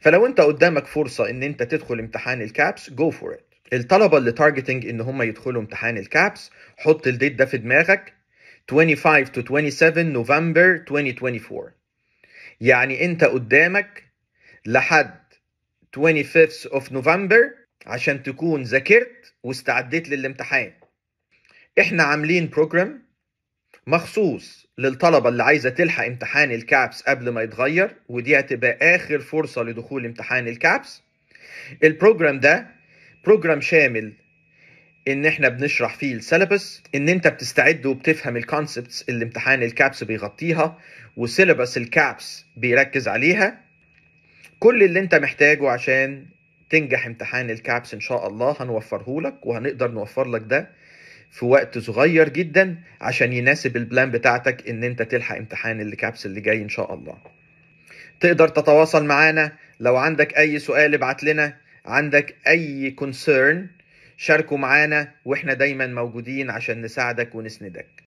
فلو انت قدامك فرصه ان انت تدخل امتحان الكابس جو فور ات الطلبه اللي تارجتنج ان هم يدخلوا امتحان الكابس حط الديت ده في دماغك 25 to 27 نوفمبر 2024 يعني انت قدامك لحد 25 of نوفمبر عشان تكون ذاكرت واستعديت للامتحان احنا عاملين بروجرام مخصوص للطلبة اللي عايزة تلحق امتحان الكابس قبل ما يتغير ودي هتبقى آخر فرصة لدخول امتحان الكابس البروجرام ده بروجرام شامل ان احنا بنشرح فيه السيلابس ان انت بتستعد وبتفهم الكونسبتس اللي امتحان الكابس بيغطيها وسيلابس الكابس بيركز عليها كل اللي انت محتاجه عشان تنجح امتحان الكابس ان شاء الله هنوفره لك وهنقدر نوفر لك ده في وقت صغير جدا عشان يناسب البلان بتاعتك ان انت تلحق امتحان الكابس اللي جاي ان شاء الله تقدر تتواصل معانا لو عندك اي سؤال ابعت لنا عندك اي كونسيرن شاركوا معانا واحنا دايما موجودين عشان نساعدك ونسندك